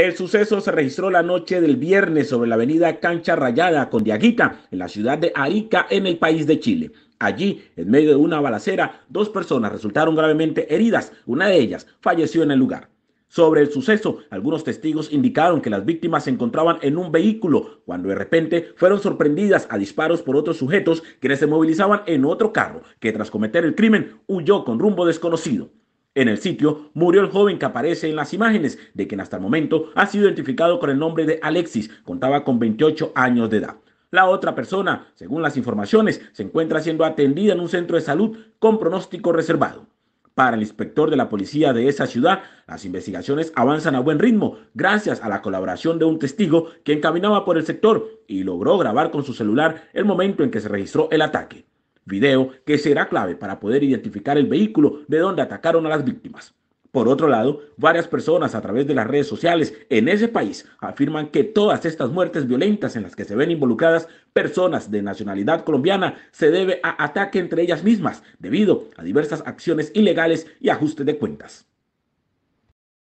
El suceso se registró la noche del viernes sobre la avenida Cancha Rayada con Diaguita, en la ciudad de Arica, en el país de Chile. Allí, en medio de una balacera, dos personas resultaron gravemente heridas. Una de ellas falleció en el lugar. Sobre el suceso, algunos testigos indicaron que las víctimas se encontraban en un vehículo cuando de repente fueron sorprendidas a disparos por otros sujetos quienes se movilizaban en otro carro que tras cometer el crimen huyó con rumbo desconocido. En el sitio murió el joven que aparece en las imágenes, de quien hasta el momento ha sido identificado con el nombre de Alexis, contaba con 28 años de edad. La otra persona, según las informaciones, se encuentra siendo atendida en un centro de salud con pronóstico reservado. Para el inspector de la policía de esa ciudad, las investigaciones avanzan a buen ritmo gracias a la colaboración de un testigo que encaminaba por el sector y logró grabar con su celular el momento en que se registró el ataque video que será clave para poder identificar el vehículo de donde atacaron a las víctimas. Por otro lado, varias personas a través de las redes sociales en ese país afirman que todas estas muertes violentas en las que se ven involucradas personas de nacionalidad colombiana se debe a ataque entre ellas mismas debido a diversas acciones ilegales y ajustes de cuentas.